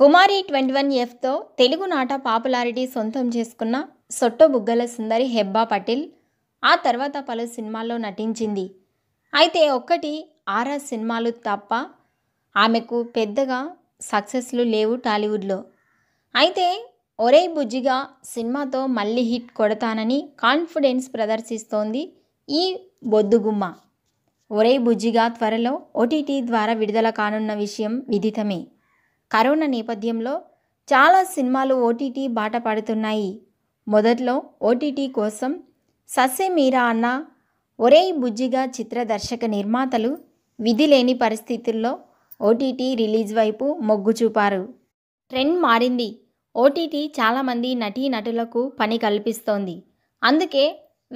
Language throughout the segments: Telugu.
కుమారి ట్వంటీ వన్ ఎఫ్తో తెలుగు నాట పాపులారిటీ సొంతం చేసుకున్న సొట్ట బుగ్గల సుందరి హెబ్బా పటేల్ ఆ తర్వాత పలు సినిమాల్లో నటించింది అయితే ఒక్కటి ఆరా సినిమాలు తప్ప ఆమెకు పెద్దగా సక్సెస్లు లేవు టాలీవుడ్లో అయితే ఒరే బుజ్జిగా సినిమాతో మళ్ళీ హిట్ కొడతానని కాన్ఫిడెన్స్ ప్రదర్శిస్తోంది ఈ బొద్దుగుమ్మ ఒరే బుజ్జిగా త్వరలో ఓటీటీ ద్వారా విడుదల కానున్న విషయం విదితమే కరోనా నేపథ్యంలో చాలా సినిమాలు ఓటీటీ బాట పడుతున్నాయి మొదట్లో ఓటీటీ కోసం ససే మీరా అన్న ఒరే బుజ్జిగా చిత్ర దర్శక నిర్మాతలు విధి లేని పరిస్థితుల్లో ఓటీటీ రిలీజ్ వైపు మొగ్గు చూపారు ట్రెండ్ మారింది ఓటీటీ చాలామంది నటీ నటులకు పని కల్పిస్తోంది అందుకే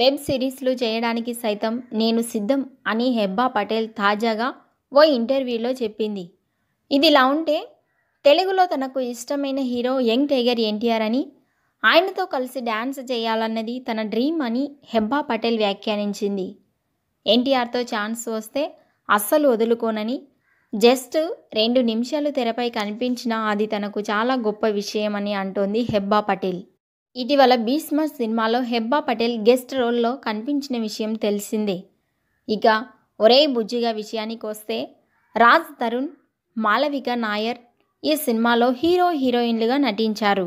వెబ్ సిరీస్లు చేయడానికి సైతం నేను సిద్ధం అని హెబ్బా పటేల్ తాజాగా ఓ ఇంటర్వ్యూలో చెప్పింది ఇదిలా ఉంటే తెలుగులో తనకు ఇష్టమైన హీరో యంగ్ టైగర్ ఎన్టీఆర్ అని ఆయనతో కలిసి డ్యాన్స్ చేయాలన్నది తన డ్రీమ్ అని హెబ్బా పటేల్ వ్యాఖ్యానించింది ఎన్టీఆర్తో ఛాన్స్ వస్తే అస్సలు వదులుకోనని జస్ట్ రెండు నిమిషాలు తెరపై కనిపించినా అది తనకు చాలా గొప్ప విషయం అని అంటోంది హెబ్బా పటేల్ ఇటీవల భీష్మ సినిమాలో హెబ్బా పటేల్ గెస్ట్ రోల్లో కనిపించిన విషయం తెలిసిందే ఇక ఒరే బుజ్జిగా విషయానికి వస్తే రాజ్ తరుణ్ మాలవిక నాయర్ ఈ సినిమాలో హీరో హీరోయిన్లుగా నటించారు